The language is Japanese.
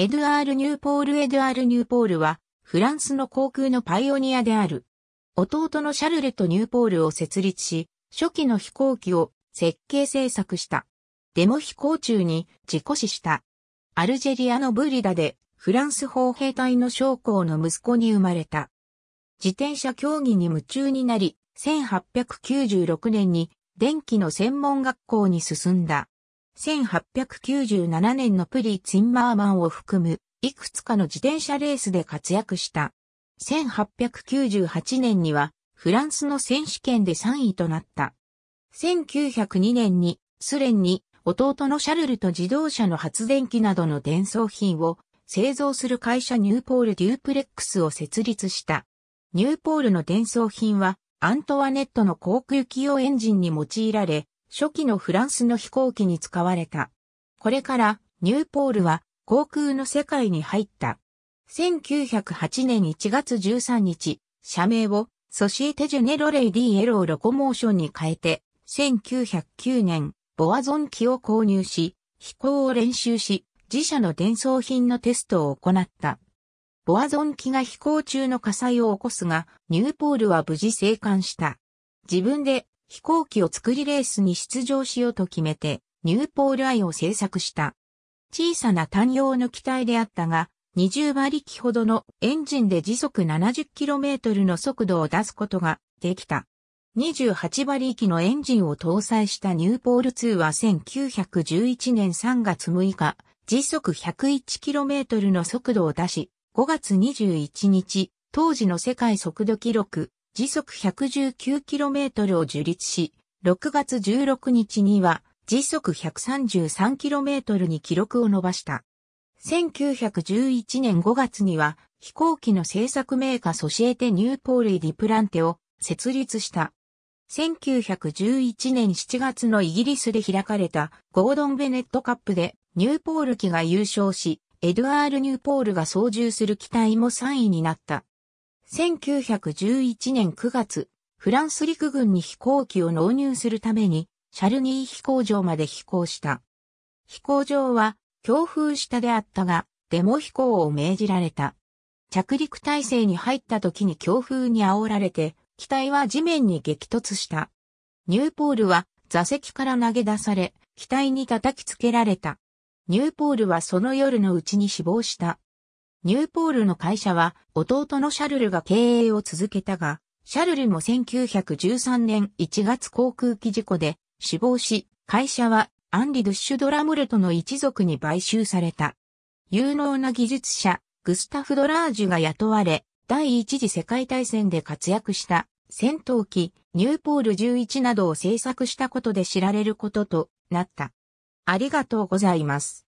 エドアール・ニューポール・エドアール・ニューポールは、フランスの航空のパイオニアである。弟のシャルレとニューポールを設立し、初期の飛行機を設計制作した。デモ飛行中に事故死した。アルジェリアのブリダで、フランス砲兵隊の将校の息子に生まれた。自転車競技に夢中になり、1896年に電気の専門学校に進んだ。1897年のプリ・ツィンマーマンを含む、いくつかの自転車レースで活躍した。1898年には、フランスの選手権で3位となった。1902年に、スレンに、弟のシャルルと自動車の発電機などの伝送品を製造する会社ニューポール・デュープレックスを設立した。ニューポールの伝送品はアントワネットの航空機用エンジンに用いられ、初期のフランスの飛行機に使われた。これからニューポールは航空の世界に入った。1908年1月13日、社名をソシエテ・ジェネロレイ・ディ・エロー・ロコモーションに変えて、1909年、ボアゾン機を購入し、飛行を練習し、自社の伝送品のテストを行った。ボアゾン機が飛行中の火災を起こすが、ニューポールは無事生還した。自分で飛行機を作りレースに出場しようと決めて、ニューポールアイを製作した。小さな単用の機体であったが、20馬力ほどのエンジンで時速 70km の速度を出すことができた。28馬力のエンジンを搭載したニューポール2は1911年3月6日、時速 101km の速度を出し、5月21日、当時の世界速度記録時速 119km を樹立し、6月16日には時速 133km に記録を伸ばした。1911年5月には飛行機の製作メーカーソシエテニューポール・ディプランテを設立した。1911年7月のイギリスで開かれたゴードン・ベネットカップでニューポール機が優勝し、エドアール・ニューポールが操縦する機体も3位になった。1911年9月、フランス陸軍に飛行機を納入するために、シャルニー飛行場まで飛行した。飛行場は強風下であったが、デモ飛行を命じられた。着陸体制に入った時に強風に煽られて、機体は地面に激突した。ニューポールは座席から投げ出され、機体に叩きつけられた。ニューポールはその夜のうちに死亡した。ニューポールの会社は弟のシャルルが経営を続けたが、シャルルも1913年1月航空機事故で死亡し、会社はアンリ・ドゥッシュ・ドラムルトの一族に買収された。有能な技術者、グスタフ・ドラージュが雇われ、第一次世界大戦で活躍した戦闘機、ニューポール11などを製作したことで知られることとなった。ありがとうございます。